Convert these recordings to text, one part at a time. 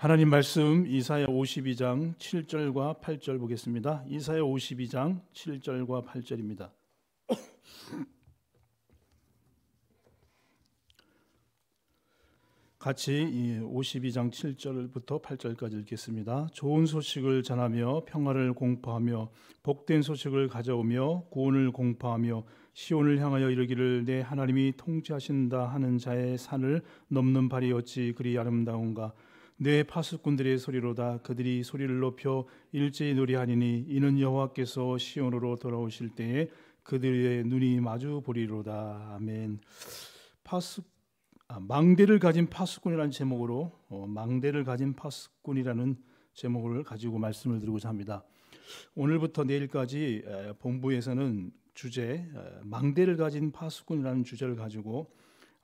하나님 말씀 이사야 52장 7절과 8절 보겠습니다. 이사야 52장 7절과 8절입니다. 같이 52장 7절부터 8절까지 읽겠습니다. 좋은 소식을 전하며 평화를 공포하며 복된 소식을 가져오며 구원을 공포하며 시온을 향하여 이르기를 내 하나님이 통치하신다 하는 자의 산을 넘는 발이 어찌 그리 아름다운가 내 파수꾼들의 소리로다 그들이 소리를 높여 일제히 노래하니니 이는 여호와께서 시온으로 돌아오실 때에 그들의 눈이 마주 보리로다 아멘. 파수 아, 망대를 가진 파수꾼이라는 제목으로 어, 망대를 가진 파수꾼이라는 제목을 가지고 말씀을 드리고자 합니다. 오늘부터 내일까지 본부에서는 주제 망대를 가진 파수꾼이라는 주제를 가지고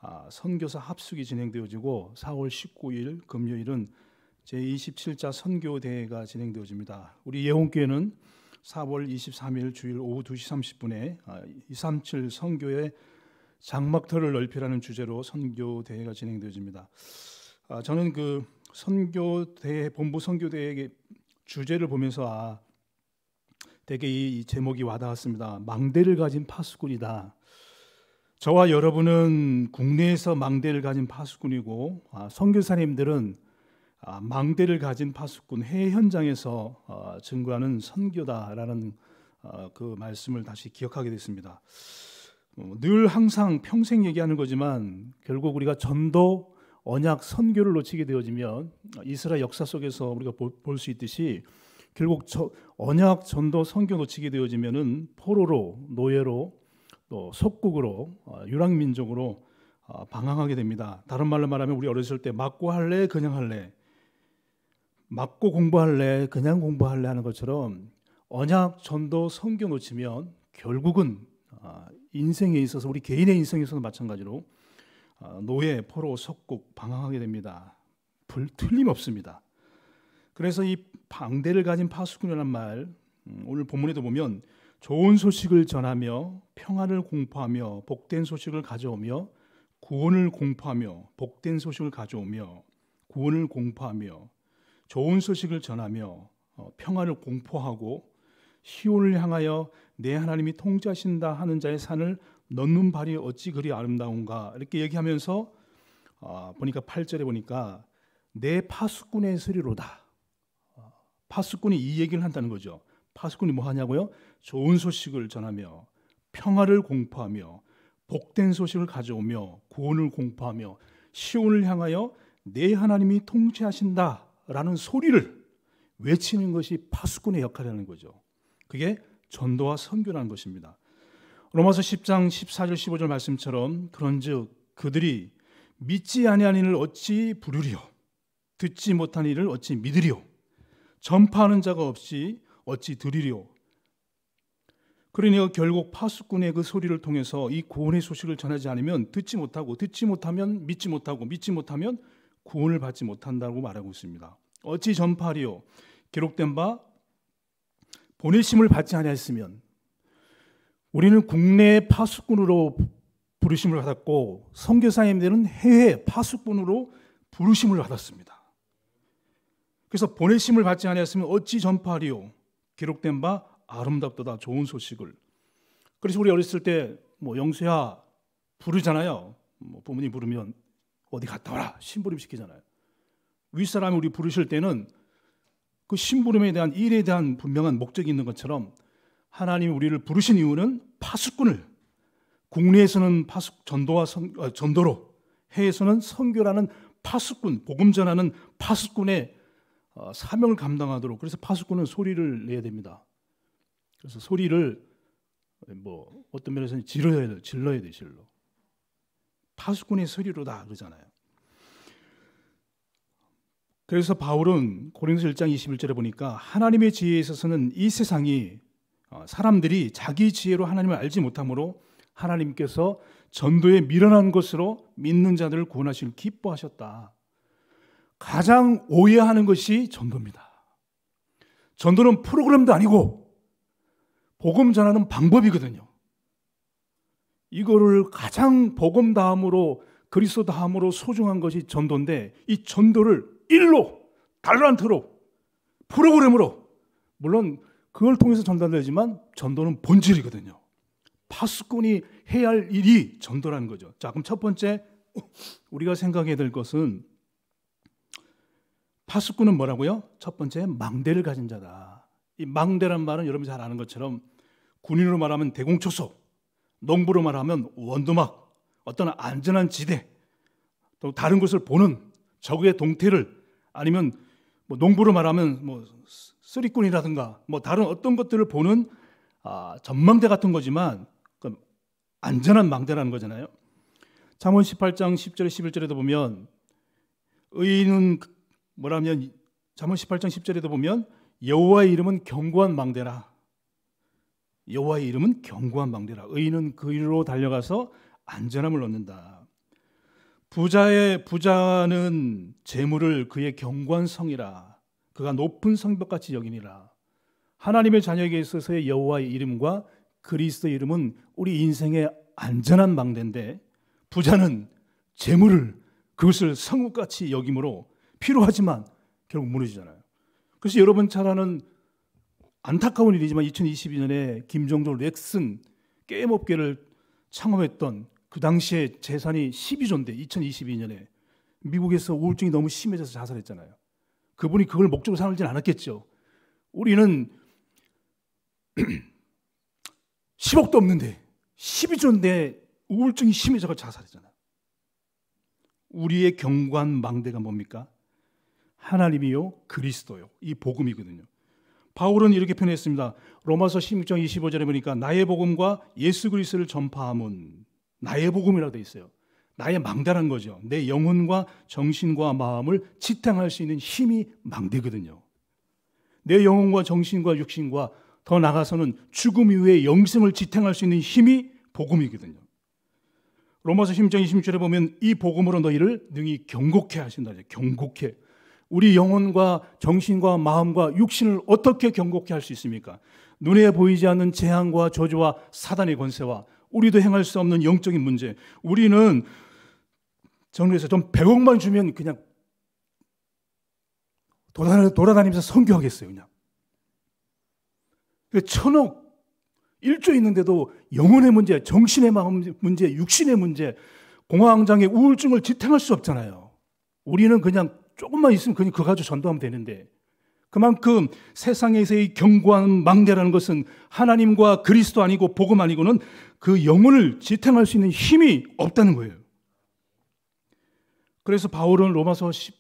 아, 선교사 합숙이 진행되어지고 4월 19일 금요일은 제27자 선교대회가 진행되어집니다. 우리 예원교회는 4월 23일 주일 오후 2시 30분에 아, 237 선교의 장막터를 넓히라는 주제로 선교대회가 진행되어집니다. 아, 저는 그 선교대회 본부 선교대회 주제를 보면서 아, 되게 이 제목이 와닿았습니다. 망대를 가진 파수꾼이다. 저와 여러분은 국내에서 망대를 가진 파수꾼이고 아, 선교사님들은 아, 망대를 가진 파수꾼 해외 현장에서 어, 증거하는 선교다라는 어, 그 말씀을 다시 기억하게 됐습니다. 어, 늘 항상 평생 얘기하는 거지만 결국 우리가 전도 언약 선교를 놓치게 되어지면 이스라 엘 역사 속에서 우리가 볼 수 있듯이 결국 언약 전도 선교 놓치게 되어지면은 포로로 노예로 또 속국으로 어, 유랑 민족으로 어, 방황하게 됩니다. 다른 말로 말하면 우리 어렸을 때 맞고 할래 그냥 할래 맞고 공부할래 그냥 공부할래 하는 것처럼 언약 전도 성경 놓치면 결국은 어, 인생에 있어서 우리 개인의 인생에서도 마찬가지로 노예 포로 속국 방황하게 됩니다. 불 틀림없습니다. 그래서 이 방대를 가진 파수꾼이라는 말 음, 오늘 본문에도 보면 좋은 소식을 전하며 평화를 공포하며 복된 소식을 가져오며 구원을 공포하며 복된 소식을 가져오며 구원을 공포하며 좋은 소식을 전하며 어, 평화를 공포하고 시온을 향하여 내 하나님이 통치하신다 하는 자의 산을 넣는 발이 어찌 그리 아름다운가 이렇게 얘기하면서 아, 보니까 8절에 보니까 내 파수꾼의 소리로다 아, 파수꾼이 이 얘기를 한다는 거죠 파수꾼이 뭐 하냐고요? 좋은 소식을 전하며 평화를 공포하며 복된 소식을 가져오며 구원을 공포하며 시온을 향하여 내 하나님이 통치하신다라는 소리를 외치는 것이 파수꾼의 역할이라는 거죠. 그게 전도와 선교라는 것입니다. 로마서 10장 14절 15절 말씀처럼 그런즉 그들이 믿지 아니한 이를 어찌 부르리요 듣지 못한 일을 어찌 믿으리요 전파하는 자가 없이 어찌 드리리요 그러니 결국 파수꾼의 그 소리를 통해서 이 구원의 소식을 전하지 않으면 듣지 못하고 듣지 못하면 믿지 못하고 믿지 못하면 구원을 받지 못한다고 말하고 있습니다. 어찌 전파리요 기록된 바 보내심을 받지 아니하였으면 우리는 국내 파수꾼으로 부르심을 받았고 선교사의 임대는 해외 파수꾼으로 부르심을 받았습니다. 그래서 보내심을 받지 아니하였으면 어찌 전파리요 기록된 바 아름답도다 좋은 소식을. 그래서 우리 어렸을 때 뭐 영수야 부르잖아요. 뭐 부모님 부르면 어디 갔다 와라 심부름 시키잖아요. 윗사람이 우리 부르실 때는 그 심부름에 대한 일에 대한 분명한 목적이 있는 것처럼 하나님이 우리를 부르신 이유는 파수꾼을 국내에서는 파수 전도와 선, 어, 전도로 해에서는 선교라는 파수꾼 복음 전하는 파수꾼의 어, 사명을 감당하도록 그래서 파수꾼은 소리를 내야 됩니다. 그래서 소리를 뭐 어떤 면에서는 질러야 돼, 질러야 돼, 질러. 파수꾼의 소리로다 그러잖아요. 그래서 바울은 고린도서 1장 21절에 보니까 하나님의 지혜에 있어서는 이 세상이 어, 사람들이 자기 지혜로 하나님을 알지 못하므로 하나님께서 전도에 밀어한 것으로 믿는 자들을 구원하시길 기뻐하셨다. 가장 오해하는 것이 전도입니다. 전도는 프로그램도 아니고 복음 전하는 방법이거든요. 이거를 가장 복음 다음으로 그리스도 다음으로 소중한 것이 전도인데 이 전도를 일로 달란트로 프로그램으로 물론 그걸 통해서 전달되지만 전도는 본질이거든요. 파수꾼이 해야 할 일이 전도라는 거죠. 자, 그럼 첫 번째 우리가 생각해야 될 것은 파수꾼은 뭐라고요? 첫 번째 망대를 가진 자다. 이 망대란 말은 여러분 잘 아는 것처럼 군인으로 말하면 대공초소, 농부로 말하면 원두막, 어떤 안전한 지대, 또 다른 곳을 보는 적의 동태를 아니면 뭐 농부로 말하면 뭐 쓰리꾼이라든가 뭐 다른 어떤 것들을 보는 아, 전망대 같은 거지만 그 안전한 망대라는 거잖아요. 잠언 18장 10절 11절에도 보면 의인은 뭐라면 잠언 18장 10절에도 보면 여호와의 이름은 견고한 망대라. 여호와의 이름은 견고한 망대라. 의인은 그 일로 달려가서 안전함을 얻는다. 부자의 부자는 재물을 그의 견고한 성이라. 그가 높은 성벽같이 여기니라. 하나님의 자녀에게 있어서의 여호와의 이름과 그리스도의 이름은 우리 인생의 안전한 망대인데 부자는 재물을 그것을 성읍같이 여김으로 필요하지만 결국 무너지잖아요. 그래서 여러분 잘아는 안타까운 일이지만 2022년에 김정조 렉슨 게임업계를 창업했던 그 당시에 재산이 12조인데 2022년에 미국에서 우울증이 너무 심해져서 자살했잖아요. 그분이 그걸 목적으로 삼지는 않았겠죠. 우리는 10억도 없는데 12조인데 우울증이 심해져서 자살했잖아요. 우리의 경관 망대가 뭡니까? 하나님이요 그리스도요 이 복음이거든요. 바울은 이렇게 표현했습니다. 로마서 16장 25절에 보니까 나의 복음과 예수 그리스도를 전파함은 나의 복음이라고 돼 있어요. 나의 망대란 거죠. 내 영혼과 정신과 마음을 지탱할 수 있는 힘이 망대거든요. 내 영혼과 정신과 육신과 더 나가서는 죽음 이후의 영생을 지탱할 수 있는 힘이 복음이거든요. 로마서 1장 26절에 보면 이 복음으로 너희를 능히 경고케 하신다. 경고케. 우리 영혼과 정신과 마음과 육신을 어떻게 경고케 할 수 있습니까? 눈에 보이지 않는 재앙과 저주와 사단의 권세와 우리도 행할 수 없는 영적인 문제. 우리는 정리해서 좀 100억만 주면 그냥 돌아다니면서 선교하겠어요, 그냥. 천억, 일조 있는데도 영혼의 문제, 정신의 마음 문제, 육신의 문제, 공황장애, 우울증을 지탱할 수 없잖아요. 우리는 그냥 조금만 있으면 그냥 그거 가지고 전도하면 되는데 그만큼 세상에서의 견고한 망대라는 것은 하나님과 그리스도 아니고 복음 아니고는 그 영혼을 지탱할 수 있는 힘이 없다는 거예요. 그래서 바울은 로마서 10,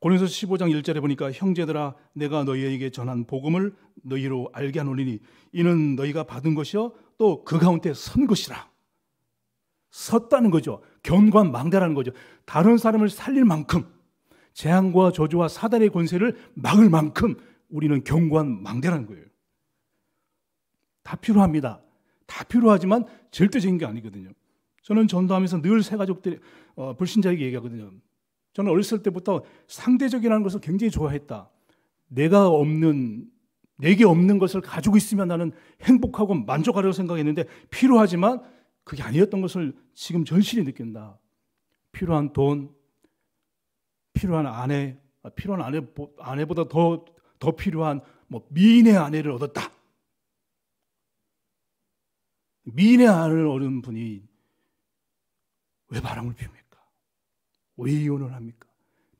고린서 15장 1절에 보니까 형제들아 내가 너희에게 전한 복음을 너희로 알게 하노니 이는 너희가 받은 것이요 또 그 가운데 선 것이라. 섰다는 거죠. 견고한 망대라는 거죠. 다른 사람을 살릴 만큼 재앙과 저주와 사단의 권세를 막을 만큼 우리는 견고한 망대라는 거예요. 다 필요합니다. 다 필요하지만 절대적인 게 아니거든요. 저는 전도하면서 늘새 가족들 어, 불신자에게 얘기하거든요. 저는 어렸을 때부터 상대적이라는 것을 굉장히 좋아했다. 내가 없는 내게 없는 것을 가지고 있으면 나는 행복하고 만족하려고 생각했는데 필요하지만 그게 아니었던 것을 지금 절실히 느낀다. 필요한 돈, 필요한 아내, 아, 필요한 아내, 아내보다 더, 더 필요한 뭐 미인의 아내를 얻었다. 미인의 아내를 얻은 분이 왜 바람을 피웁니까? 왜 이혼을 합니까?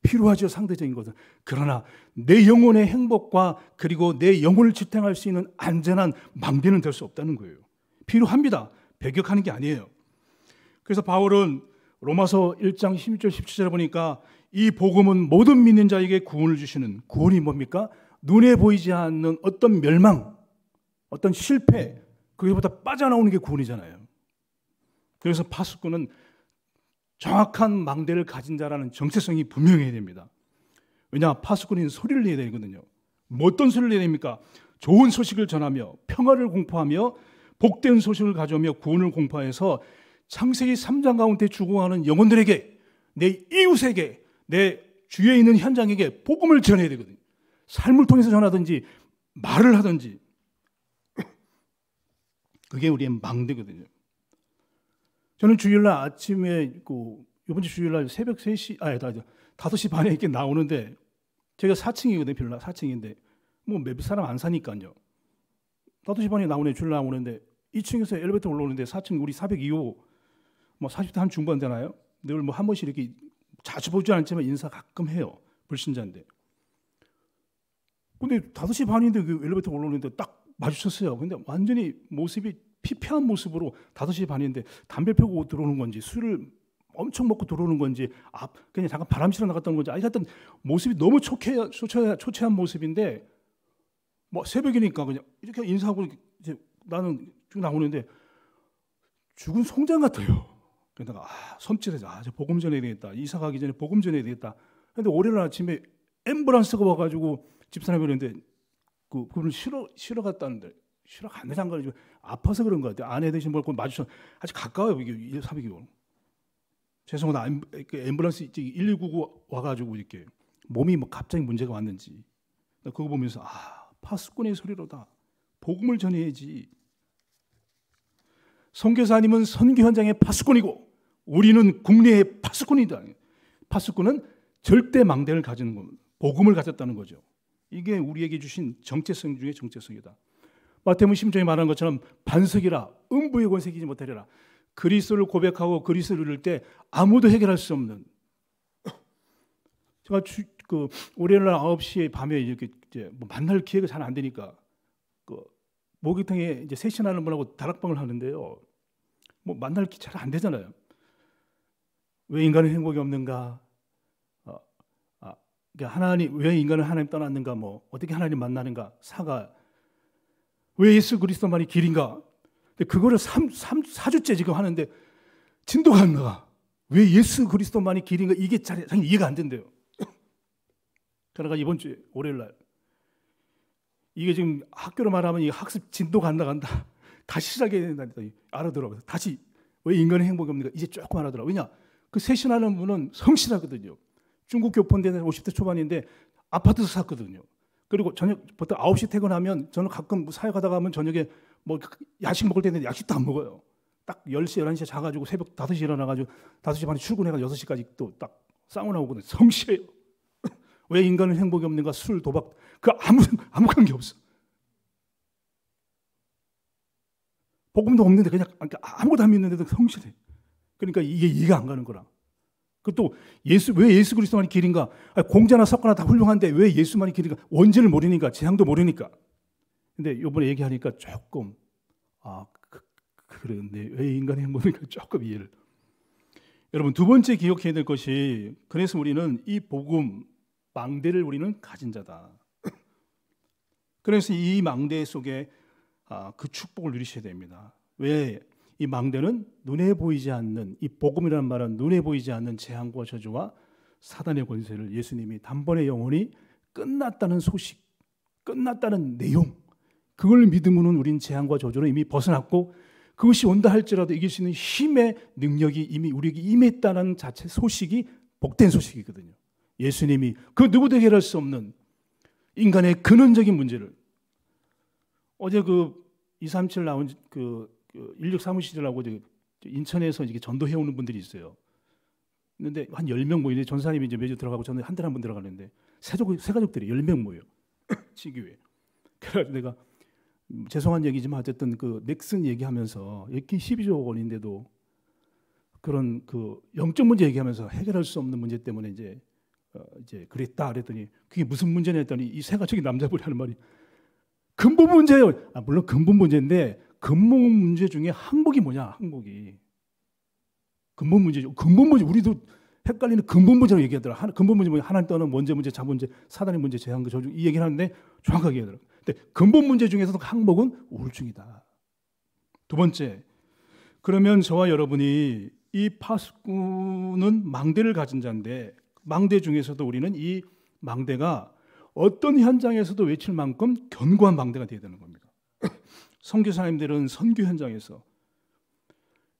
필요하죠, 상대적인 것은. 그러나 내 영혼의 행복과 그리고 내 영혼을 지탱할 수 있는 안전한 망대는 될 수 없다는 거예요. 필요합니다. 배격하는 게 아니에요. 그래서 바울은 로마서 1장 16절 17절에 보니까 이 복음은 모든 믿는 자에게 구원을 주시는 구원이 뭡니까? 눈에 보이지 않는 어떤 멸망, 어떤 실패, 그게보다 빠져나오는 게 구원이잖아요. 그래서 파수꾼은 정확한 망대를 가진 자라는 정체성이 분명해야 됩니다. 왜냐, 파수꾼은 소리를 내야 되거든요. 뭐 어떤 소리를 내야 됩니까? 좋은 소식을 전하며 평화를 공포하며 복된 소식을 가져오며 구원을 공포해서 창세기 3장 가운데 주공하는 영혼들에게 내 이웃에게 내 주위에 있는 현장에게 복음을 전해야 되거든요. 삶을 통해서 전하든지 말을 하든지 그게 우리의 망대거든요. 저는 주일날 아침에 있고 그 이번 주 주일날 새벽 3시 아니 다 5시 반에 이렇게 나오는데 제가 4층이거든요. 빌라 4층인데 뭐몇 사람 안 사니까요. 5시 반에 나오네 주일 나오는데 2층에서 엘리베이터 올라오는데 4층 우리 402호 뭐 40대 한 중반 되나요? 늘 뭐 한 번씩 이렇게 자주 보지 않지만 인사 가끔 해요. 불신자인데. 근데 5시 반인데 그 엘리베이터 올라오는데 딱 마주쳤어요. 근데 완전히 모습이 피폐한 모습으로 5시 반인데 담배 피고 들어오는 건지 술을 엄청 먹고 들어오는 건지 앞 그냥 잠깐 바람 쐬러 나갔던 건지 아니 하여튼 모습이 너무 초췌, 초췌, 초췌한 모습인데 뭐 새벽이니까 그냥 이렇게 인사하고 이제 나는 쭉 나오는데 죽은 송장 같아요. 그러다가 아, 섬질해서 아, 저 복음 전해야 되겠다. 이사 가기 전에 복음 전해야 되겠다. 근데 월요일 아침에 앰뷸런스가 와가지고 집사람이 그러는데그 그분 쉬어 쉬러 갔다는데 쉬어 간대상 가지 아파서 그런 것 같아. 요 아내 대신 뭘고 마주쳐 아직 가까워요. 이게 300km. 죄송하다. 그 앰뷸런스 1199 와가지고 이렇게 몸이 뭐 갑자기 문제가 왔는지 그거 보면서 아 파수꾼의 소리로다. 복음을 전해야지. 선교사님은 선교 현장의 파수꾼이고 우리는 국내의 파수꾼이다. 파수꾼은 절대 망대를 가지는 겁니다. 복음을 가졌다는 거죠. 이게 우리에게 주신 정체성 중의 정체성이다. 마태복음 10장에 말한 것처럼 반석이라 음부의 권세 이지 못하리라. 그리스도를 고백하고 그리스도를 이룰 때 아무도 해결할 수 없는 제가 주, 그 월요일 날 9시에 밤에 이렇게 이제 뭐 만날 기회가 잘 안 되니까 그 목욕탕에 이제 세신하는 분하고 다락방을 하는데요. 뭐 만날 기회잘안 되잖아요. 왜 인간은 행복이 없는가? 어, 아, 그러니까 하나님 왜 인간은 하나님 떠났는가? 뭐 어떻게 하나님 만나는가? 사가 왜 예수 그리스도만이 길인가? 근데 그거를 3, 3, 4주째 지금 하는데 진도가 안 나가. 왜 예수 그리스도만이 길인가? 이게 잘 이해가 안 된대요. 그러니까 이번 주 월요일 날 이게 지금 학교로 말하면 이 학습 진도가 안 나간다. 다시 시작해야 된다. 알아들어. 다시 왜 인간의 행복이 없는가? 이제 조금 알아들어. 왜냐? 그 세신하는 분은 성실하거든요. 중국 교포인데 50대 초반인데 아파트에서 샀거든요. 그리고 저녁 보통 9시 퇴근하면 저는 가끔 뭐 사회 가다가 하면 저녁에 뭐 야식 먹을 때는 야식도 안 먹어요. 딱 10시, 11시에 자가지고 새벽 5시 에 일어나가지고 5시 반에 출근해가 6시까지 또 딱 싸우나 오거든요. 성실해요. 왜 인간은 행복이 없는가? 술, 도박. 그 아무, 아무 관계 없어. 복음도 없는데 그냥 그러니까 아무것도 안 믿는데도 성실해. 그러니까 이게 이해가 안 가는 거라. 그또 예수 왜 예수 그리스도만이 길인가? 아니, 공자나 석가나 다 훌륭한데 왜 예수만이 길인가? 원죄를 모르니까 재앙도 모르니까. 근데 요번에 얘기하니까 조금 아 그, 그런데 왜 인간의 행보니까 조금 이해를. 여러분 두 번째 기억해야 될 것이 그래서 우리는 이 복음 망대를 우리는 가진 자다. 그래서 이 망대 속에 아, 그 축복을 누리셔야 됩니다. 왜이 망대는 눈에 보이지 않는 이 복음이라는 말은 눈에 보이지 않는 재앙과 저주와 사단의 권세를 예수님이 단번에 영원히 끝났다는 소식, 끝났다는 내용 그걸 믿음으로는 우린 재앙과 저주는 이미 벗어났고 그것이 온다 할지라도 이길 수 있는 힘의 능력이 이미 우리에게 임했다는 자체 소식이 복된 소식이거든요. 예수님이 그 누구도 해결할 수 없는 인간의 근원적인 문제를 어제 그 237 나온 그그 인력 사무실이라고 인천에서 이렇게 전도해 오는 분들이 있어요. 근데 한 10명 모이는데 전사님이 이제 매주 들어가고 저는 한달한 번 들어가는데 세족 세 가족들이 10명 모여. 지교회. 그래가 내가 죄송한 얘기지만 어쨌든 그 넥슨 얘기하면서 이렇게 12조 원인데도 그런 그 영적 문제 얘기하면서 해결할 수 없는 문제 때문에 이제 어 이제 그랬다 그랬더니 그게 무슨 문제냐 했더니 이세 가족이 남자분이 하는 말이 근본 문제예요. 아 물론 근본 문제인데 근본 문제 중에 항목이 뭐냐, 한복이. 근본 문제죠. 근본 문제, 우리도 헷갈리는 근본 문제라고 얘기하더라. 근본 문제 뭐냐, 하나님 떠는 원죄 문제, 자본제, 사단의 문제, 재앙, 그 저주, 이 얘기를 하는데 정확하게 얘기하더라. 근데 근본 문제 중에서도 항목은 우울증이다. 두 번째, 그러면 저와 여러분이 이 파수꾼은 망대를 가진 자인데 망대 중에서도 우리는 이 망대가 어떤 현장에서도 외칠 만큼 견고한 망대가 되어야 되는 겁니다. 선교사님들은 선교 현장에서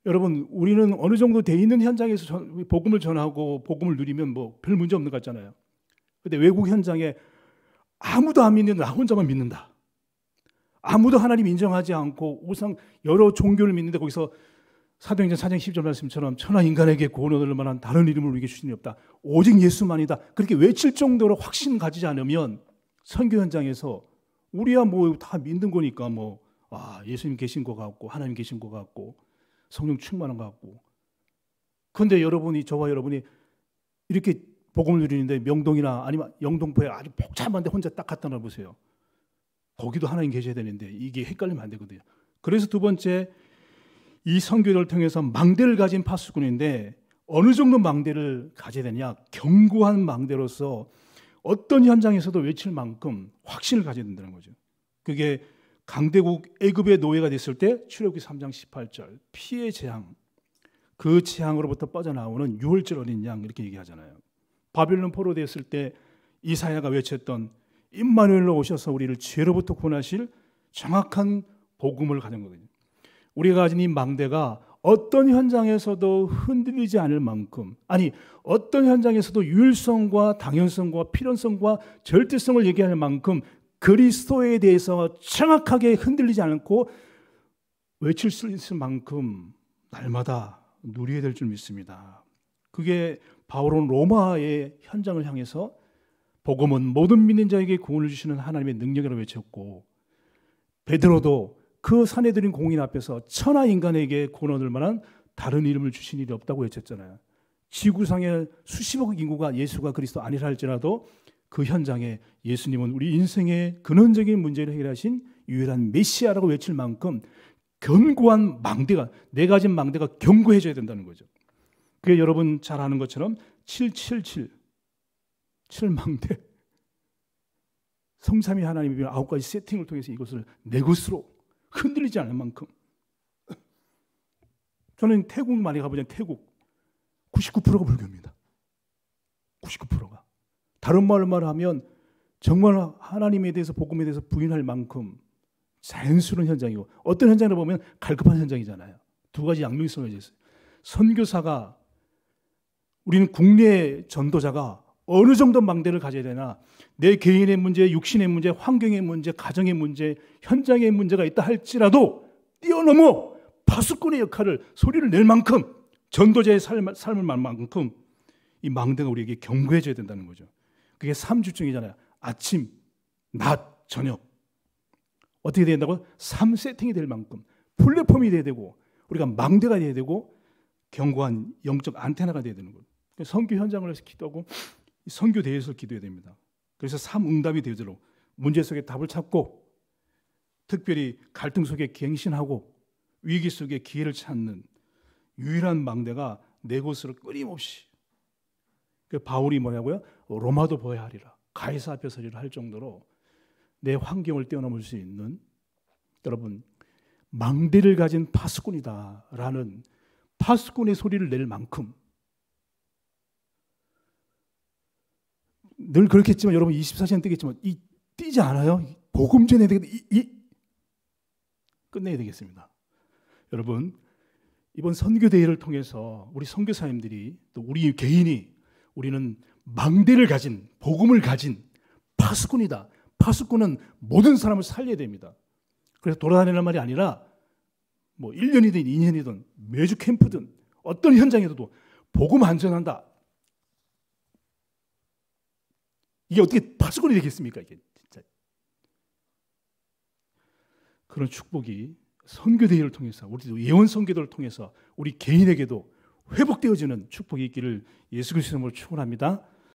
여러분 우리는 어느 정도 돼 있는 현장에서 전, 복음을 전하고 복음을 누리면 뭐 별 문제 없는 것 같잖아요. 근데 외국 현장에 아무도 안 믿는 나 혼자만 믿는다. 아무도 하나님 인정하지 않고 우상 여러 종교를 믿는데 거기서 사도행전 4장 10절 말씀처럼 천하 인간에게 구원을 얻을 만한 다른 이름을 우리에게 주신 이 없다. 오직 예수만이다. 그렇게 외칠 정도로 확신 가지지 않으면 선교 현장에서 우리야 뭐다 믿는 거니까 뭐 와, 예수님 계신 것 같고, 하나님 계신 것 같고, 성령 충만한 것 같고. 그런데 여러분이, 저와 여러분이 이렇게 복음을 누리는데 명동이나 아니면 영동포에 아주 복잡한데 혼자 딱갔다 놔보세요. 거기도 하나님 계셔야 되는데 이게 헷갈리면 안 되거든요. 그래서 두 번째, 이성교를 통해서 망대를 가진 파수꾼인데 어느 정도 망대를 가져야 되냐? 견고한 망대로서 어떤 현장에서도 외칠 만큼 확신을 가져야 된다는 거죠. 그게 강대국 애굽의 노예가 됐을 때 출애굽기 3장 18절 피의 재앙 그 재앙으로부터 빠져나오는 유월절 어린 양 이렇게 얘기하잖아요. 바빌론 포로 됐을 때 이사야가 외쳤던 임마누엘로 오셔서 우리를 죄로부터 구원하실 정확한 복음을 가진 거거든요. 우리가 가진 이 망대가 어떤 현장에서도 흔들리지 않을 만큼 아니 어떤 현장에서도 유일성과 당연성과 필연성과 절대성을 얘기할 만큼 그리스도에 대해서 정확하게 흔들리지 않고 외칠 수 있을 만큼 날마다 누리게 될 줄 믿습니다. 그게 바울은 로마의 현장을 향해서 복음은 모든 믿는 자에게 구원을 주시는 하나님의 능력이라고 외쳤고 베드로도 그 산에 들인 공인 앞에서 천하 인간에게 구원 얻을 만한 다른 이름을 주신 일이 없다고 외쳤잖아요. 지구상의 수십억 인구가 예수가 그리스도 아니라 할지라도 그 현장에 예수님은 우리 인생의 근원적인 문제를 해결하신 유일한 메시아라고 외칠 만큼 견고한 망대가 네 가지 망대가 견고해져야 된다는 거죠. 그게 여러분 잘 아는 것처럼 777 7망대 성삼위 하나님의 아홉 가지 세팅을 통해서 이것을 내 것으로 흔들리지 않을 만큼 저는 태국 많이 가보자 태국 99%가 불교입니다. 99%가 다른 말로 말하면 정말 하나님에 대해서 복음에 대해서 부인할 만큼 자연스러운 현장이고 어떤 현장을 보면 갈급한 현장이잖아요. 두 가지 양면성을 있어요. 선교사가 우리는 국내 전도자가 어느 정도 망대를 가져야 되나 내 개인의 문제, 육신의 문제, 환경의 문제, 가정의 문제, 현장의 문제가 있다 할지라도 뛰어넘어 파수꾼의 역할을 소리를 낼 만큼 전도자의 삶, 삶을 말 만큼 이 망대가 우리에게 경고해줘야 된다는 거죠. 그게 3주중이잖아요. 아침, 낮, 저녁. 어떻게 된다고? 3 세팅이 될 만큼 플랫폼이 돼야 되고 우리가 망대가 돼야 되고 견고한 영적 안테나가 돼야 되는 거예요. 선교 현장을 기도하고 선교 대회에서 기도해야 됩니다. 그래서 3응답이 되도록 문제 속에 답을 찾고 특별히 갈등 속에 갱신하고 위기 속에 기회를 찾는 유일한 망대가 내 곳으로 끊임없이 그 바울이 뭐냐고요? 로마도 보야 하리라. 가이사 앞에 서리라 할 정도로 내 환경을 뛰어넘을 수 있는 여러분 망대를 가진 파수꾼이다라는 파수꾼의 소리를 낼 만큼 늘 그렇겠지만 여러분 24시간 뛰겠지만 이 뛰지 않아요? 복음 전해야 되겠다. 이, 이 끝내야 되겠습니다. 여러분 이번 선교 대회를 통해서 우리 선교사님들이 또 우리 개인이 우리는 망대를 가진 복음을 가진 파수꾼이다. 파수꾼은 모든 사람을 살려야 됩니다. 그래서 돌아다니는 말이 아니라 뭐 1년이든 2년이든 매주 캠프든 어떤 현장에서도 복음 안전한다. 이게 어떻게 파수꾼이 되겠습니까? 이게 진짜. 그런 축복이 선교대회를 통해서 우리 예언 선교도를 통해서 우리 개인에게도 회복되어지는 축복이 있기를 예수 그리스도 이름로 축원합니다.